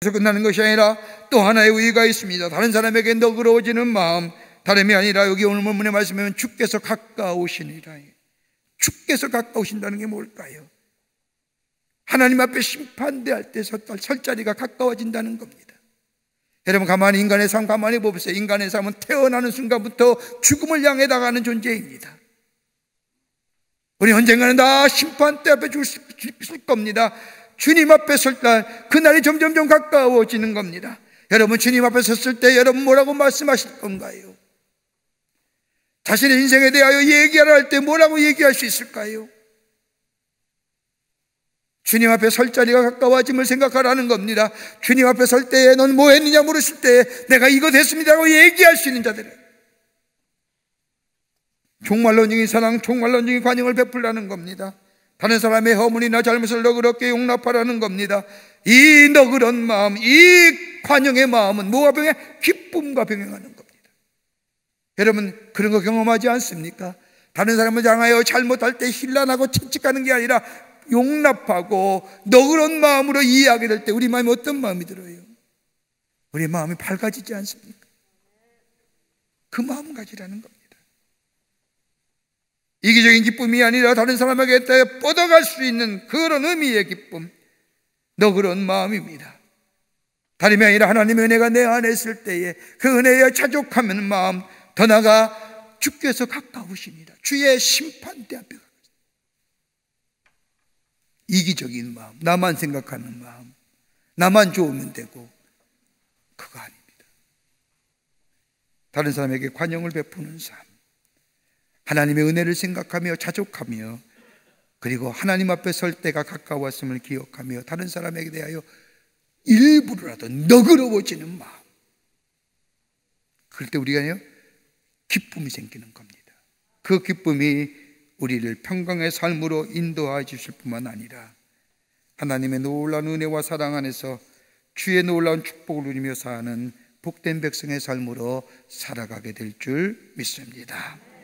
그래서 끝나는 것이 아니라 또 하나의 의의가 있습니다. 다른 사람에게 너그러워지는 마음 다름이 아니라 여기 오늘 본문의 말씀하면 주께서 가까우시니라. 주께서 가까우신다는 게 뭘까요? 하나님 앞에 심판대할 때 설 자리가 가까워진다는 겁니다. 여러분 가만히 인간의 삶 가만히 보세요. 인간의 삶은 태어나는 순간부터 죽음을 향해 나가는 존재입니다. 우리 언젠가는 다 심판대 앞에 줄 수 있을 겁니다. 주님 앞에 설 때 그날이 점점점 가까워지는 겁니다. 여러분, 주님 앞에 섰을 때 여러분 뭐라고 말씀하실 건가요? 자신의 인생에 대하여 얘기하라 할 때 뭐라고 얘기할 수 있을까요? 주님 앞에 설 자리가 가까워짐을 생각하라는 겁니다. 주님 앞에 설 때에 넌뭐 했느냐 물으실 때 내가 이것 했습니다라고 얘기할 수 있는 자들은 종말론적인 사랑, 종말론적인 관용을 베풀라는 겁니다. 다른 사람의 허물이나 잘못을 너그럽게 용납하라는 겁니다. 이 너그런 마음, 이 관용의 마음은 뭐가 병해? 기쁨과 병행하는 겁니다. 여러분, 그런 거 경험하지 않습니까? 다른 사람을 향하여 잘못할 때 힐난하고 채찍하는 게 아니라 용납하고 너그런 마음으로 이해하게 될 때 우리 마음이 어떤 마음이 들어요? 우리 마음이 밝아지지 않습니까? 그 마음 가지라는 겁니다. 이기적인 기쁨이 아니라 다른 사람에게 때 뻗어갈 수 있는 그런 의미의 기쁨, 너그러운 마음입니다. 다름이 아니라 하나님의 은혜가 내 안에 있을 때에 그 은혜에 자족하면 마음, 더 나아가 주께서 가까우십니다. 주의 심판대 앞에 가까우 이기적인 마음, 나만 생각하는 마음, 나만 좋으면 되고, 그거 아닙니다. 다른 사람에게 관용을 베푸는 삶. 하나님의 은혜를 생각하며 자족하며 그리고 하나님 앞에 설 때가 가까웠음을 기억하며 다른 사람에게 대하여 일부러라도 너그러워지는 마음. 그럴 때우리가 기쁨이 생기는 겁니다. 그 기쁨이 우리를 평강의 삶으로 인도하 주실 뿐만 아니라 하나님의 놀라운 은혜와 사랑 안에서 주의 놀라운 축복을 누리며 사는 복된 백성의 삶으로 살아가게 될 줄 믿습니다.